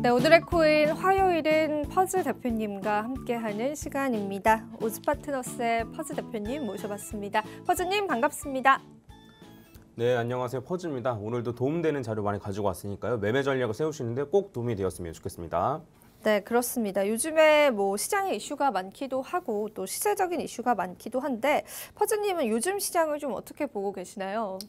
네, 오늘의 코인 화요일은 퍼즈 대표님과 함께하는 시간입니다. 오즈파트너스의 퍼즈 대표님 모셔봤습니다. 퍼즈님 반갑습니다. 네, 안녕하세요. 퍼즈입니다. 오늘도 도움되는 자료 많이 가지고 왔으니까요. 매매 전략을 세우시는데 꼭 도움이 되었으면 좋겠습니다. 네, 그렇습니다. 요즘에 뭐 시장의 이슈가 많기도 하고 또 시세적인 이슈가 많기도 한데 퍼즈님은 요즘 시장을 좀 어떻게 보고 계시나요?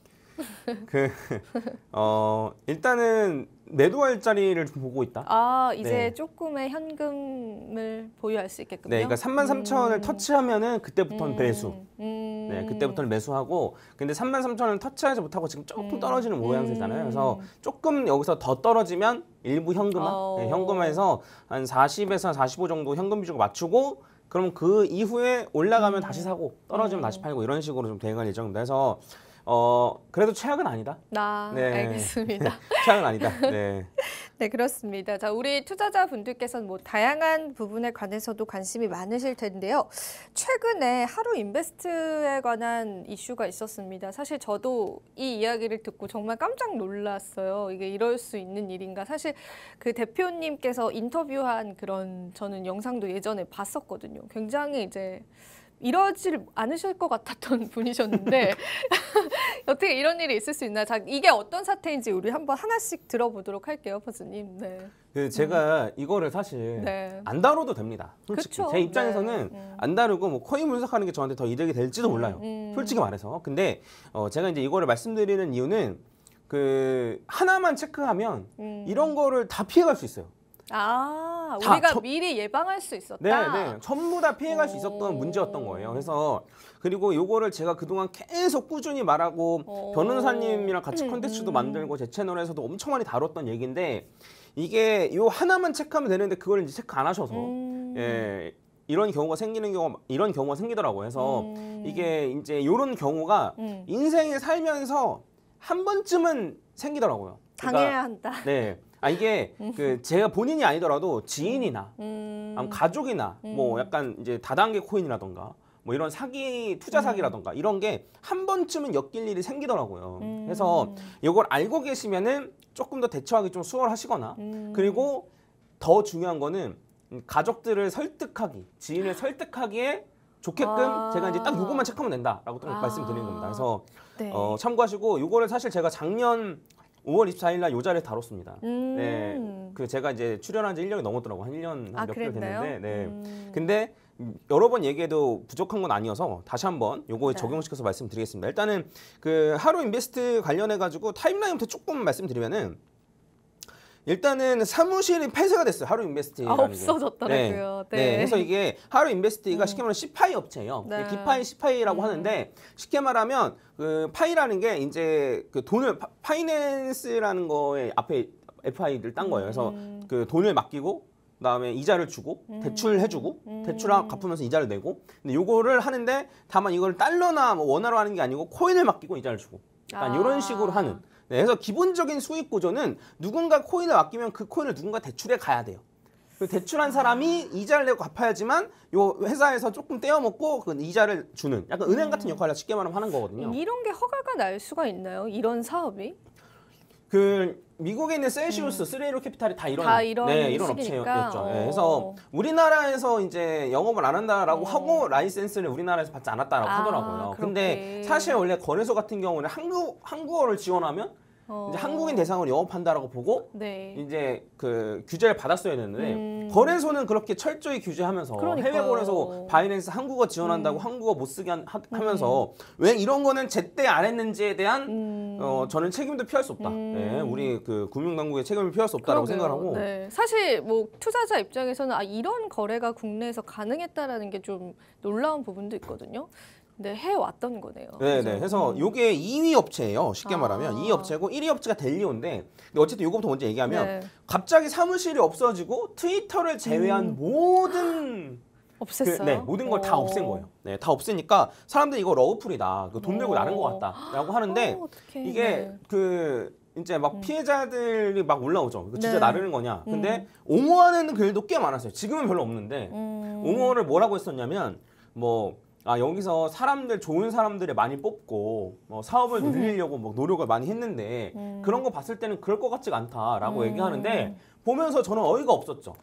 그, 어, 일단은 매도할 자리를 좀 보고 있다. 아 이제 네. 조금의 현금을 보유할 수 있게끔요. 네, 그러니까 3만 3천을 음. 터치하면은 그때부터는 음. 배수. 음. 네, 그때부터는 매수하고 근데 3만 3천을 터치하지 못하고 지금 조금 음, 떨어지는 모양새잖아요. 그래서 음. 조금 여기서 더 떨어지면 일부 현금화, 어. 네, 현금화해서 한 40에서 45 정도 현금 비중을 맞추고 그럼 그 이후에 올라가면 다시 사고 떨어지면 다시 음. 팔고 이런 식으로 좀 대응할 예정입니다. 그래서 어 그래도 최악은 아니다. 아, 네. 알겠습니다. 최악은 아니다. 네. 네, 그렇습니다. 자, 우리 투자자 분들께서는 뭐 다양한 부분에 관해서도 관심이 많으실 텐데요. 최근에 하루 인베스트에 관한 이슈가 있었습니다. 사실 저도 이 이야기를 듣고 정말 깜짝 놀랐어요. 이게 이럴 수 있는 일인가. 사실 그 대표님께서 인터뷰한 그런 저는 영상도 예전에 봤었거든요. 굉장히 이제 이러질 않으실 것 같았던 분이셨는데 어떻게 이런 일이 있을 수 있나? 자, 이게 어떤 사태인지 우리 한번 하나씩 들어보도록 할게요, 버즈님. 네. 네, 음. 제가 음. 이거를 사실 네. 안 다뤄도 됩니다. 솔직히 그쵸? 제 입장에서는 네. 음. 안 다루고 뭐 코인 분석하는 게 저한테 더 이득이 될지도 음, 몰라요. 음. 솔직히 말해서. 근데 어, 제가 이제 이거를 말씀드리는 이유는 그 하나만 체크하면 음. 이런 거를 다 피해갈 수 있어요. 아. 아, 우리가 저, 미리 예방할 수 있었다. 네, 네. 전부 다 피해갈 수 있었던 어. 문제였던 거예요. 그래서 그리고 요거를 제가 그동안 계속 꾸준히 말하고 어. 변호사님이랑 같이 음, 컨텐츠도 음, 음. 만들고 제 채널에서도 엄청 많이 다뤘던 얘기인데 이게 요 하나만 체크하면 되는데 그걸 이제 체크 안 하셔서 음. 예. 이런 경우가 생기는 경우 이런 경우가 생기더라고요. 그래서 음. 이게 이제 요런 경우가 음. 인생에 살면서 한 번쯤은 생기더라고요. 그러니까 당해야 그러니까, 한다. 네. 아 이게 그 제가 본인이 아니더라도 지인이나 음. 아 가족이나 뭐 음. 약간 이제 다단계 코인이라던가 뭐 이런 사기 투자 사기라던가 이런 게 한 번쯤은 엮일 일이 생기더라고요. 음. 그래서 이걸 알고 계시면은 조금 더 대처하기 좀 수월하시거나 음. 그리고 더 중요한 거는 가족들을 설득하기, 지인을 아. 설득하기에 좋게끔 아 제가 이제 딱 요것만 체크하면 된다라고 또아 말씀드리는 겁니다. 그래서 네. 어, 참고하시고 요거를 사실 제가 작년 5월 24일 날 요자를 다뤘습니다. 음. 네, 그 제가 이제 출연한 지 1년이 넘었더라고. 한 1년 아, 몇 개월 됐는데. 네. 음. 근데 여러 번 얘기해도 부족한 건 아니어서 다시 한번 요거 네. 적용시켜서 말씀드리겠습니다. 일단은 그 하루 인베스트 관련해 가지고 타임라인부터 조금 말씀드리면은 일단은 사무실이 폐쇄가 됐어요. 하루 인베스트가 아, 없어졌더라고요. 네. 네. 네. 그래서 이게 하루 인베스트가 음. 쉽게 말하면 시파이 업체예요. 네. 디파이 시파이라고 음. 하는데 쉽게 말하면 그 파이라는 게 이제 그 돈을 파, 이낸스라는 거에 앞에 FI를 딴 거예요. 그래서 음. 그 돈을 맡기고 그다음에 이자를 주고 대출해 음. 주고 대출 음. 갚으면서 이자를 내고 근데 요거를 하는데 다만 이걸 달러나 뭐 원화로 하는 게 아니고 코인을 맡기고 이자를 주고 약간 아. 이런 식으로 하는 네, 그래서 기본적인 수익 구조는 누군가 코인을 맡기면 그 코인을 누군가 대출해 가야 돼요. 그 대출한 사람이 이자를 내고 갚아야지만 요 회사에서 조금 떼어먹고 그 이자를 주는 약간 은행 음. 같은 역할을 쉽게 말하면 하는 거거든요. 이런 게 허가가 날 수가 있나요? 이런 사업이? 그 미국에 있는 셀시우스, 음. 스레이로 캐피탈이 다 이런 다 이런, 네, 이런 업체였죠. 네, 그래서 어. 우리나라에서 이제 영업을 안 한다라고 오. 어. 하고 라이센스를 우리나라에서 받지 않았다라고 아, 하더라고요. 그렇게. 근데 사실 원래 거래소 같은 경우는 한국 한국어를 지원하면 어. 이제 한국인 대상으로 영업한다라고 보고 네. 이제 그 규제를 받았어야 했는데 음. 거래소는 그렇게 철저히 규제하면서 그러니까요. 해외 거래소 바이낸스 한국어 지원한다고 음. 한국어 못 쓰게 한, 하면서 음. 왜 이런 거는 제때 안 했는지에 대한 음. 어, 저는 책임도 피할 수 없다. 네, 우리 그 금융당국의 책임을 피할 수 없다라고 생각하고 네. 사실 뭐 투자자 입장에서는 아 이런 거래가 국내에서 가능했다라는 게 좀 놀라운 부분도 있거든요. 네, 해왔던 거네요. 네, 네. 해서 음. 요게 2위 업체예요. 쉽게 아. 말하면 2위 업체고 1위 업체가 델리오인데 어쨌든 요거부터 먼저 얘기하면 네. 갑자기 사무실이 없어지고 트위터를 제외한 음. 모든 아, 없앴어요. 그, 네, 모든 걸다 어. 없앤 거예요. 네, 다없애니까 사람들이 이거 러브풀이다. 돈 들고 나는 것 어. 같다라고 하는데 어, 이게 네. 그 이제 막 음. 피해자들이 막 올라오죠. 진짜 네. 나르는 거냐. 음. 근데 음. 옹호하는 글도 꽤 많았어요. 지금은 별로 없는데 음. 옹호를 뭐라고 했었냐면 뭐아 여기서 사람들 좋은 사람들을 많이 뽑고 뭐 사업을 늘리려고 뭐 노력을 많이 했는데 음. 그런 거 봤을 때는 그럴 것 같지가 않다라고 음. 얘기하는데 보면서 저는 어이가 없었죠.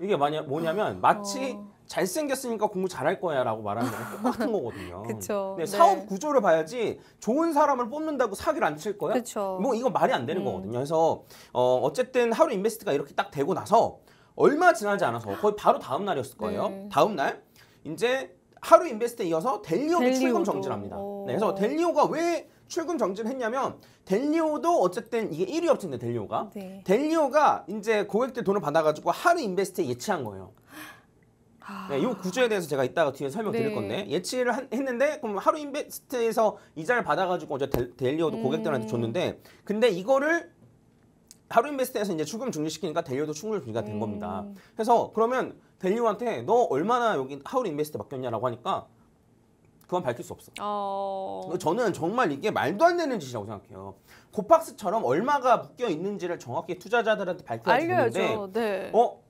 이게 만약 뭐냐면 마치 어. 잘생겼으니까 공부 잘할 거야라고 말하는 거랑 똑같은 거거든요. 그쵸. 네, 사업 구조를 봐야지 좋은 사람을 뽑는다고 사기를 안 칠 거야. 그쵸. 뭐 이건 말이 안 되는 음. 거거든요. 그래서 어, 어쨌든 하루 인베스트가 이렇게 딱 되고 나서 얼마 지나지 않아서 거의 바로 다음 날이었을 거예요. 네. 다음 날 이제 하루 인베스트에 이어서 델리오도 델리오도. 출금 정지를 합니다. 네, 그래서 델리오가 왜 출금 정지를 했냐면 델리오도 어쨌든 이게 1위 업체인데 델리오가 네. 델리오가 이제 고객들 돈을 받아가지고 하루 인베스트에 예치한 거예요. 아. 네, 이 구조에 대해서 제가 이따가 뒤에 설명드릴 네. 건데 예치를 한, 했는데 그럼 하루 인베스트에서 이자를 받아가지고 어제 델리오도 음. 고객들한테 줬는데 근데 이거를 하루 인베스트에서 이제 출금 중지시키니까 델리오도 충분히 준비가 된 음. 겁니다. 그래서 그러면 델리오한테 너 얼마나 여기 하울 인베스트 맡겼냐라고 하니까 그건 밝힐 수 없어. 어... 저는 정말 이게 말도 안 되는 짓이라고 생각해요. 고팍스처럼 얼마가 묶여 있는지를 정확히 투자자들한테 밝혀야 되는데, 네. 어?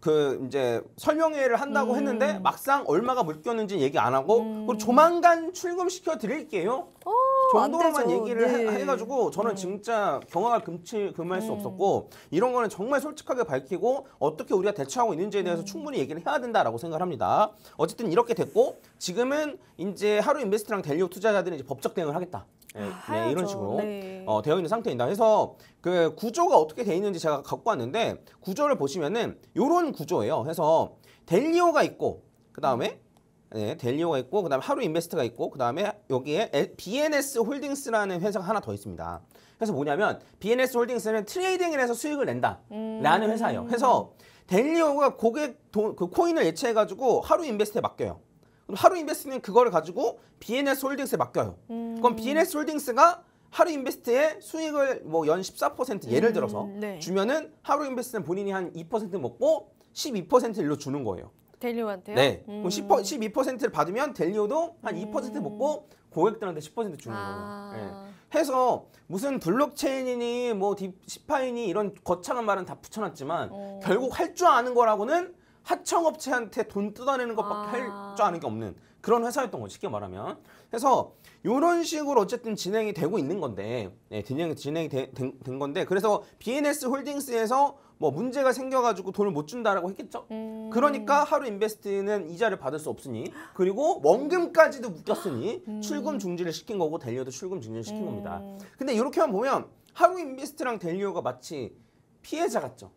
그 이제 설명회를 한다고 음. 했는데 막상 얼마가 묶였는지 얘기 안 하고 음. 그리고 조만간 출금시켜 드릴게요. 어... 정도로만 얘기를 네. 해가지고 저는 네. 진짜 경황을 금치, 금할 수 네. 없었고 이런 거는 정말 솔직하게 밝히고 어떻게 우리가 대처하고 있는지에 대해서 네. 충분히 얘기를 해야 된다라고 생각을 합니다. 어쨌든 이렇게 됐고 지금은 이제 하루 인베스트랑 델리오 투자자들이 이제 법적 대응을 하겠다. 예, 네, 네, 이런 식으로 네. 어, 되어 있는 상태입니다. 그래서 그 구조가 어떻게 되어 있는지 제가 갖고 왔는데 구조를 보시면은 요런 구조예요. 그래서 델리오가 있고 그 다음에 네, 예, 델리오가 있고 그다음에 하루 인베스트가 있고 그다음에 여기에 BNS 홀딩스라는 회사가 하나 더 있습니다. 그래서 뭐냐면 BNS 홀딩스는 트레이딩을 해서 수익을 낸다라는 음. 회사예요. 그래서 델리오가 고객 돈, 그 코인을 예치해 가지고 하루 인베스트에 맡겨요. 그럼 하루 인베스트는 그거를 가지고 BNS 홀딩스에 맡겨요. 음. 그럼 BNS 홀딩스가 하루 인베스트의 수익을 뭐 연 14% 예를 음, 들어서 음, 네. 주면은 하루 인베스트는 본인이 한 2% 먹고 12%일로 주는 거예요. 델리오한테요? 네. 음. 그럼 10%, 12%를 받으면 델리오도 한2% 음. 먹고 고객들한테 10% 주는 아. 거예요. 네. 해서 무슨 블록체인이니 뭐 디파이니 이런 거창한 말은 다 붙여놨지만 오. 어. 결국 할 줄 아는 거라고는 하청업체한테 돈 뜯어내는 것밖에 아. 할줄 아는 게 없는 그런 회사였던 거죠. 쉽게 말하면. 그래서 이런 식으로 어쨌든 진행이 되고 있는 건데 네, 예, 진행이, 진행이 되, 된, 된 건데 그래서 BNS 홀딩스에서 뭐 문제가 생겨가지고 돈을 못 준다라고 했겠죠. 음. 그러니까 하루 인베스트는 이자를 받을 수 없으니 그리고 원금까지도 묶였으니 음. 출금 중지를 시킨 거고 델리오도 출금 중지를 시킨 음. 겁니다. 근데 이렇게만 보면 하루 인베스트랑 델리오가 마치 피해자 같죠.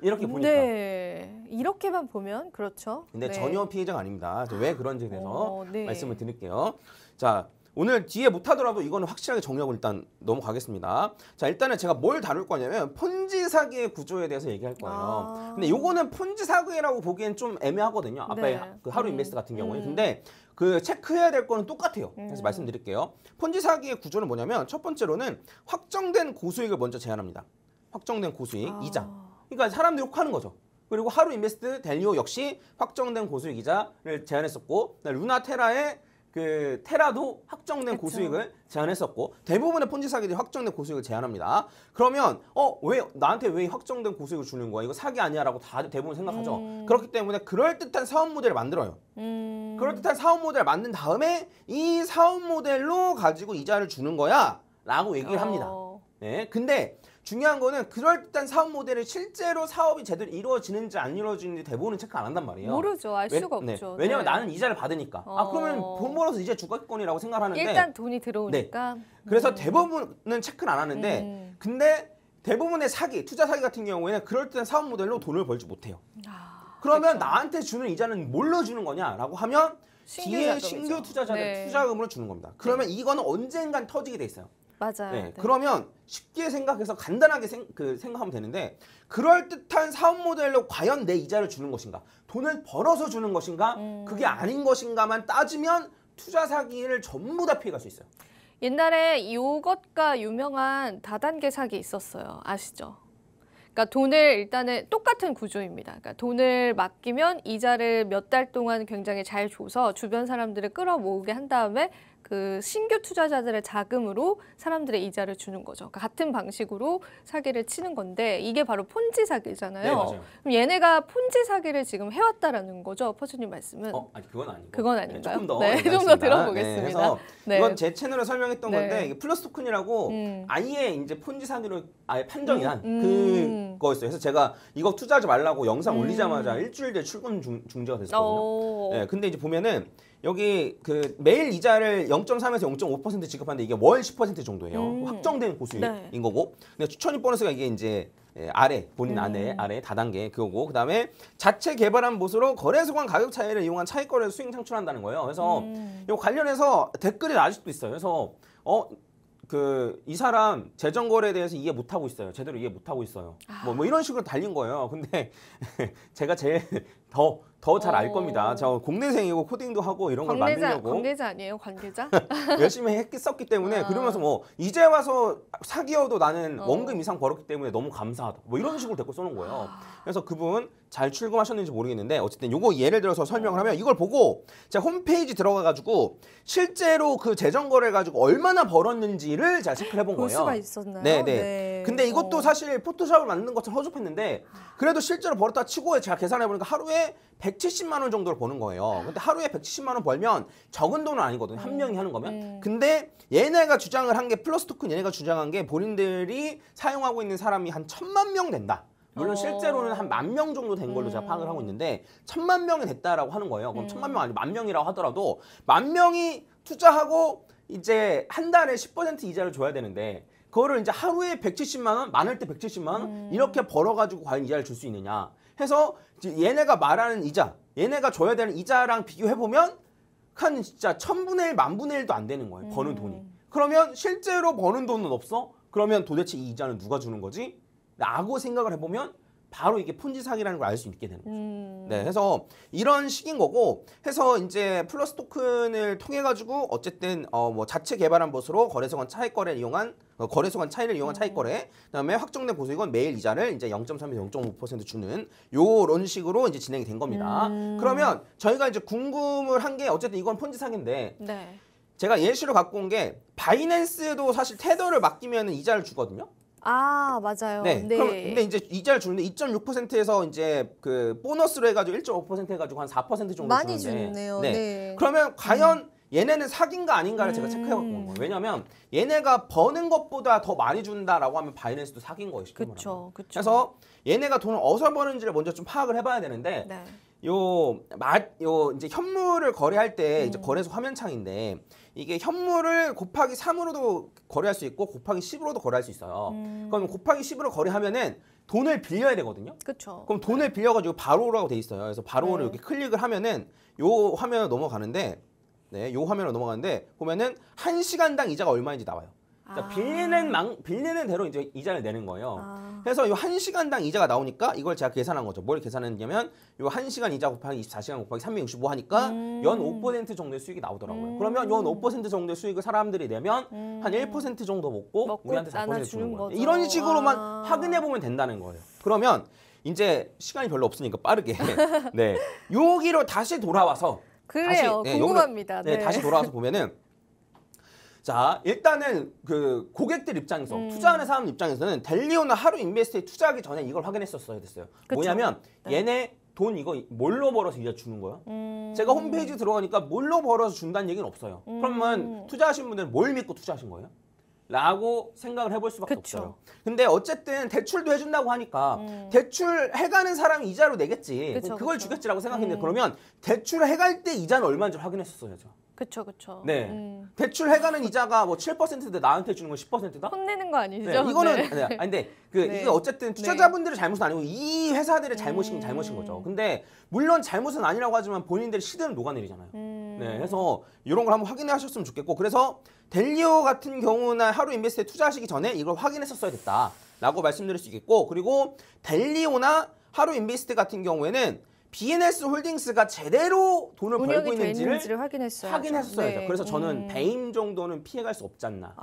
이렇게 음, 보니까. 네. 이렇게만 보면 그렇죠. 근데 네. 전혀 피해자가 아닙니다. 왜 그런지에 대해서 어, 네. 말씀을 드릴게요. 자, 오늘 뒤에 못하더라도 이거는 확실하게 정리하고 일단 넘어가겠습니다. 자 일단은 제가 뭘 다룰 거냐면 폰지 사기의 구조에 대해서 얘기할 거예요. 아... 근데 요거는 폰지 사기라고 보기엔 좀 애매하거든요. 아까 네. 그 하루 음. 인베스트 같은 경우에 음. 근데 그 체크해야 될 거는 똑같아요. 그래서 음. 말씀드릴게요. 폰지 사기의 구조는 뭐냐면 첫 번째로는 확정된 고수익을 먼저 제안합니다 확정된 고수익 아... 이자. 그러니까 사람들이 욕하는 거죠. 그리고 하루 인베스트 델리오 역시 확정된 고수익 이자를 제안했었고 루나테라의 그 테라도 확정된 그쵸. 고수익을 제한했었고 대부분의 폰지 사기들이 확정된 고수익을 제한합니다. 그러면 어 왜 나한테 왜 확정된 고수익을 주는 거야? 이거 사기 아니야라고 다 대부분 생각하죠. 음. 그렇기 때문에 그럴 듯한 사업 모델을 만들어요. 음. 그럴 듯한 사업 모델을 만든 다음에 이 사업 모델로 가지고 이자를 주는 거야라고 얘기를 어. 합니다. 네, 근데 중요한 거는 그럴듯한 사업 모델을 실제로 사업이 제대로 이루어지는지 안 이루어지는지 대부분은 체크 안 한단 말이에요. 모르죠. 알 왜, 수가 네. 없죠. 왜냐면 네. 나는 이자를 받으니까. 어... 아 그러면 어. 돈 벌어서 이제 주가권이라고 생각하는데 일단 돈이 들어오니까. 네. 그래서 음. 대부분은 체크는 안 하는데 음, 음. 근데 대부분의 사기, 투자 사기 같은 경우에는 그럴듯한 사업 모델로 돈을 벌지 못해요. 아, 그러면 그쵸. 나한테 주는 이자는 뭘로 주는 거냐라고 하면 신규 뒤에 신규 투자자들 네. 투자금으로 주는 겁니다. 그러면 네. 이거는 언젠간 터지게 돼 있어요. 맞아요. 네, 네. 그러면 쉽게 생각해서 간단하게 생, 그 생각하면 되는데 그럴듯한 사업 모델로 과연 내 이자를 주는 것인가 돈을 벌어서 주는 것인가 음. 그게 아닌 것인가만 따지면 투자 사기를 전부 다 피해갈 수 있어요. 옛날에 요것과 유명한 다단계 사기 있었어요. 아시죠? 그러니까 돈을 일단은 똑같은 구조입니다. 그러니까 돈을 맡기면 이자를 몇 달 동안 굉장히 잘 줘서 주변 사람들을 끌어모으게 한 다음에 그 신규 투자자들의 자금으로 사람들의 이자를 주는 거죠. 그러니까 같은 방식으로 사기를 치는 건데 이게 바로 폰지 사기잖아요. 네, 그럼 얘네가 폰지 사기를 지금 해왔다라는 거죠. 퍼주님 말씀은. 어, 아니 그건 아니고. 그건 네, 아닌가요? 조금 더. 네, 좀 더 들어보겠습니다. 네, 네, 이건 제 채널에 설명했던 네. 건데 플러스 토큰이라고 음. 아예 이제 폰지 사기로 아예 판정한 이 음, 음. 그거였어요. 그래서 제가 이거 투자하지 말라고 영상 올리자마자 음. 일주일 뒤에 출근 중, 중지가 됐었거든요. 오. 어. 네, 근데 이제 보면은 여기 그 매일 이자를 0.3에서 0.5% 지급하는데 이게 월 10% 정도예요. 음. 확정된 고수인 네. 거고. 근데 추천인 보너스가 이게 이제 예, 아래 본인 음. 안에 음. 아래 다단계 그거고 그다음에 자체 개발한 보으로 거래소 간 가격 차이를 이용한 차익 거래를 수익 창출한다는 거예요. 그래서 음. 이 관련해서 댓글이 아직도 있어요. 그래서 어 그 이 사람 재정 거래에 대해서 이해 못 하고 있어요. 제대로 이해 못 하고 있어요. 뭐, 뭐 아. 이런 식으로 달린 거예요. 근데 제가 제일 더 더잘알 겁니다. 저 어, 공대생이고 코딩도 하고 이런 걸 관계자, 만들려고 관계자 아니에요, 관계자? 열심히 했었기 때문에 아. 그러면서 뭐 이제 와서 사기여도 나는 어. 원금 이상 벌었기 때문에 너무 감사하다. 뭐 이런 아. 식으로 댓글 쏘는 거예요. 아. 그래서 그분 잘 출금하셨는지 모르겠는데 어쨌든 요거 예를 들어서 설명을 하면 이걸 보고 제가 홈페이지 들어가 가지고 실제로 그 재정 거래 가지고 얼마나 벌었는지를 잘 체크해 본 거예요. 수가 있었나요? 네, 네. 네. 근데 이것도 어. 사실 포토샵을 만든 것처럼 허접했는데 그래도 실제로 벌었다 치고 제가 계산해 보니까 하루에 170만 원 정도를 버는 거예요. 근데 하루에 170만 원 벌면 적은 돈은 아니거든요. 한 네. 명이 하는 거면. 네. 근데 얘네가 주장을 한 게 플러스 토큰 얘네가 주장한 게 본인들이 사용하고 있는 사람이 한 천만 명 된다. 물론 어... 실제로는 한 만 명 정도 된 걸로 음... 제가 파악을 하고 있는데 천만 명이 됐다라고 하는 거예요. 그럼 음... 천만 명 아니고 만 명이라고 하더라도 만 명이 투자하고 이제 한 달에 10% 이자를 줘야 되는데 그거를 이제 하루에 170만 원, 많을 때 170만 원 음... 이렇게 벌어가지고 과연 이자를 줄 수 있느냐 해서 얘네가 말하는 이자, 얘네가 줘야 되는 이자랑 비교해 보면 한 진짜 천분의 일, 만분의 일도 안 되는 거예요. 버는 돈이. 음. 그러면 실제로 버는 돈은 없어? 그러면 도대체 이 이자는 누가 주는 거지? 라고 생각을 해보면 바로 이게 폰지상이라는 걸 알 수 있게 되는 거죠. 음... 네, 해서 이런 식인 거고 해서 이제 플러스 토큰을 통해 가지고 어쨌든 어 뭐 자체 개발한 것으로 거래소간 차익 거래를 이용한 어, 거래소 간 차이를 이용한 음. 차익 거래, 그다음에 확정된 보수 이건 매일 이자를 이제 0.3에서 0.5% 주는 요런 식으로 이제 진행이 된 겁니다. 음. 그러면 저희가 이제 궁금을 한 게 어쨌든 이건 폰지 상인데 네. 제가 예시로 갖고 온 게 바이낸스도 사실 테더를 맡기면 이자를 주거든요. 아 맞아요. 네. 네. 그럼 근데 이제 이자를 주는데 2.6%에서 이제 그 보너스로 해가지고 1.5% 해가지고 한 4% 정도 많이 주는데. 주네요. 네. 네. 그러면 음. 과연 음. 얘네는 사기인가 아닌가를 제가 음. 체크해봤고 거예요. 왜냐면 얘네가 버는 것보다 더 많이 준다라고 하면 바이낸스도 사기인 거예요. 그렇죠. 그래서 얘네가 돈을 어디서 버는지를 먼저 좀 파악을 해봐야 되는데 네. 요, 맛, 요, 이제 현물을 거래할 때, 네. 이제 거래소 화면창인데, 이게 현물을 곱하기 3으로도 거래할 수 있고, 곱하기 10으로도 거래할 수 있어요. 음. 그럼 곱하기 10으로 거래하면은 돈을 빌려야 되거든요. 그쵸. 그럼 돈을 네. 빌려가지고 바로라고 돼 있어요. 그래서 바로를 네. 이렇게 클릭을 하면은 요 화면으로 넘어가는데, 네, 요 화면으로 넘어가는데, 보면은 한시간당 이자가 얼마인지 나와요. 그러니까 아. 빌리는 망, 빌리는 대로 이제 이자를 내는 거예요. 아. 그래서 요1시간당 이자가 나오니까 이걸 제가 계산한 거죠. 뭘 계산했냐면 요1시간 이자 곱하기 24시간 곱하기 365 하니까 음. 연5% 정도의 수익이 나오더라고요. 음. 그러면 연 5% 정도의 수익을 사람들이 내면 음. 한1% 정도 먹고, 먹고 우리한테 4% 주는 거예요. 이런 식으로만 아. 확인해 보면 된다는 거예요. 그러면 이제 시간이 별로 없으니까 빠르게 네. 네 여기로 다시 돌아와서 그래요. 다시, 궁금합니다. 여기로, 네. 네, 다시 네. 돌아와서 보면은 자, 일단은 그 고객들 입장에서 음. 투자하는 사람 입장에서는 델리오나 하루 인베스트에 투자하기 전에 이걸 확인했었어야 됐어요. 그쵸? 뭐냐면 네. 얘네 돈 이거 뭘로 벌어서 이자 주는 거야? 음. 제가 홈페이지 들어가니까 뭘로 벌어서 준다는 얘기는 없어요. 음. 그러면 투자하신 분들은 뭘 믿고 투자하신 거예요? 라고 생각을 해볼 수밖에 그쵸. 없어요. 근데 어쨌든 대출도 해준다고 하니까 음. 대출 해가는 사람이 이자로 내겠지. 그쵸, 그걸 그쵸. 주겠지라고 생각했는데 음. 그러면 대출 해갈 때 이자는 얼마인지 확인했었어야죠. 그렇죠그렇죠 네. 음. 대출 해가는 이자가 뭐 7%인데 나한테 주는 건 10%다? 혼내는 거 아니죠? 네. 이거는 네. 아니, 근데 그 네. 이게 어쨌든 네. 투자자분들의 잘못은 아니고 이 회사들의 잘못인 음. 잘못인 거죠. 근데 물론 잘못은 아니라고 하지만 본인들의 시대는 녹아내리잖아요. 음. 네. 그래서 이런 걸 한번 확인해 하셨으면 좋겠고 그래서 델리오 같은 경우나 하루 인베스트에 투자하시기 전에 이걸 확인했었어야 됐다라고 말씀드릴 수 있겠고 그리고 델리오나 하루 인베스트 같은 경우에는 BNS 홀딩스가 제대로 돈을 벌고 있는지를 확인했어요. 확인했어야죠. 네. 그래서 저는 음. 배임 정도는 피해갈 수 없지 않나라고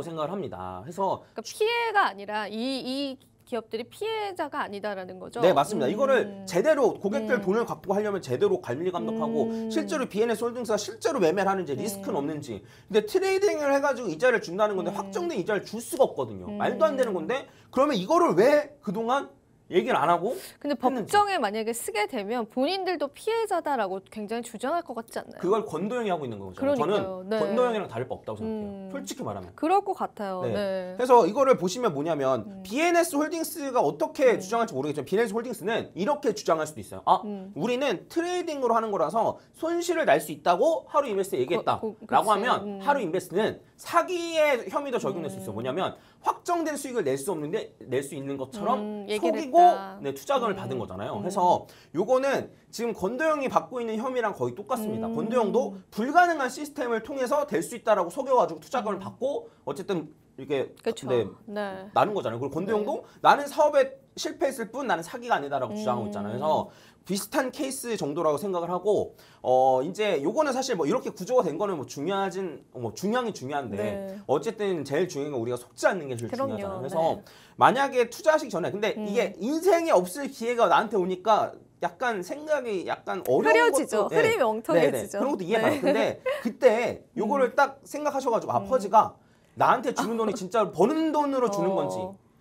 아. 생각을 합니다. 그래서 그러니까 피해가 아니라 이이 기업들이 피해자가 아니다라는 거죠. 네, 맞습니다. 음. 이거를 제대로 고객들 음. 돈을 갖고 하려면 제대로 관리 감독하고 음. 실제로 BNS 홀딩스가 실제로 매매를 하는지 네. 리스크는 없는지. 근데 트레이딩을 해가지고 이자를 준다는 건데 음. 확정된 이자를 줄 수가 없거든요. 음. 말도 안 되는 건데 그러면 이거를 왜 그동안 얘기를 안 하고 근데 했는지. 법정에 만약에 쓰게 되면 본인들도 피해자다라고 굉장히 주장할 것 같지 않나요? 그걸 권도영이 하고 있는 거죠. 요 저는 네. 권도영이랑 다를 바 없다고 생각해요. 음. 솔직히 말하면. 그럴 것 같아요. 네. 네. 그래서 이거를 보시면 뭐냐면 음. BNS 홀딩스가 어떻게 음. 주장할지 모르겠지만 BNS 홀딩스는 이렇게 주장할 수도 있어요. 아, 음. 우리는 트레이딩으로 하는 거라서 손실을 날 수 있다고 하루 인베스트 얘기했다라고 하면 음. 하루 인베스트는 사기의 혐의도 적용될 수 있어요. 음. 뭐냐면 확정된 수익을 낼 수 없는데 낼 수 있는 것처럼 음, 속이고 네, 투자금을 음. 받은 거잖아요. 음. 그래서 요거는 지금 권도영이 받고 있는 혐의랑 거의 똑같습니다. 음. 권도영도 불가능한 시스템을 통해서 될 수 있다라고 속여가지고 투자금을 음. 받고 어쨌든 이렇게 그쵸. 네, 네. 나는 거잖아요. 그리고 권도영도 네. 나는 사업에 실패했을 뿐 나는 사기가 아니다라고 주장하고 음. 있잖아요. 그래서 비슷한 케이스 정도라고 생각을 하고 어 이제 요거는 사실 뭐 이렇게 구조가 된 거는 뭐 중요하진 뭐 중요한 게 중요한데 네. 어쨌든 제일 중요한 건 우리가 속지 않는 게 제일 그럼요. 중요하잖아요. 그래서 네. 만약에 투자하시기 전에 근데 음. 이게 인생에 없을 기회가 나한테 오니까 약간 생각이 약간 어려운 흐려지죠. 것도, 네. 흐림이 엉터해지죠 네, 네. 그런 것도 이해 가요. 네. 근데 그때 요거를 음. 딱 생각하셔가지고 아 음. 퍼즈가 나한테 주는 돈이 진짜 버는 돈으로 주는 어. 건지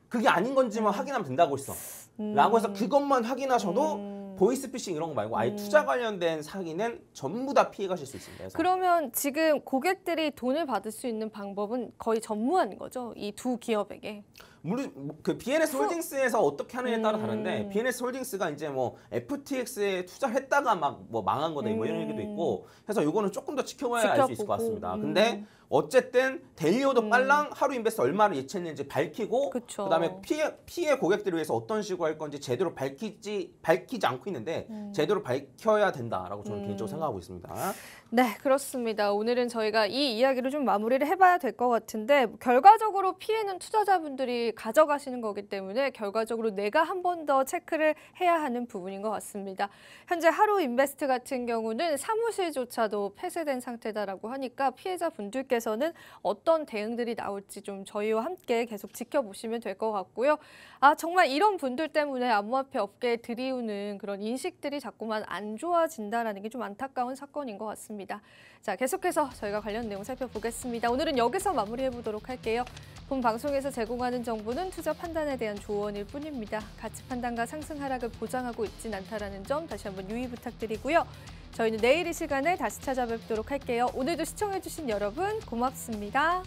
그게 아닌 건지만 음. 확인하면 된다고 했어. 음. 라고 해서 그것만 확인하셔도 음. 보이스피싱 이런 거 말고 아예 음. 투자 관련된 사기는 전부 다 피해가실 수 있습니다. 그래서. 그러면 지금 고객들이 돈을 받을 수 있는 방법은 거의 전무한 거죠? 이 두 기업에게. 물론 그 BNS 홀딩스에서 어떻게 하느냐에 따라 다른데 음. BNS 홀딩스가 이제 뭐 FTX에 투자했다가 막 뭐 망한 거다 음. 뭐 이런 음. 얘기도 있고 해서 이거는 조금 더 지켜봐야 알 수 있을 것 같습니다. 음. 근데 어쨌든 데일리오도 음. 빨랑 하루 인베스트 얼마를 예치했는지 밝히고 그쵸. 그다음에 피해 피해 고객들을 위해서 어떤 식으로 할 건지 제대로 밝히지 밝히지 않고 있는데 음. 제대로 밝혀야 된다라고 저는 음. 개인적으로 생각하고 있습니다. 네, 그렇습니다. 오늘은 저희가 이 이야기를 좀 마무리를 해봐야 될 것 같은데 결과적으로 피해는 투자자분들이 가져가시는 거기 때문에 결과적으로 내가 한 번 더 체크를 해야 하는 부분인 것 같습니다. 현재 하루 인베스트 같은 경우는 사무실조차도 폐쇄된 상태다라고 하니까 피해자분들께서 대해서는 어떤 대응들이 나올지 좀 저희와 함께 계속 지켜보시면 될 것 같고요. 아 정말 이런 분들 때문에 암호화폐 업계에 들이우는 그런 인식들이 자꾸만 안 좋아진다라는 게 좀 안타까운 사건인 것 같습니다. 자 계속해서 저희가 관련 내용 살펴보겠습니다. 오늘은 여기서 마무리해보도록 할게요. 본 방송에서 제공하는 정보는 투자 판단에 대한 조언일 뿐입니다. 가치 판단과 상승 하락을 보장하고 있진 않다라는 점 다시 한번 유의 부탁드리고요. 저희는 내일 이 시간에 다시 찾아뵙도록 할게요. 오늘도 시청해주신 여러분 고맙습니다.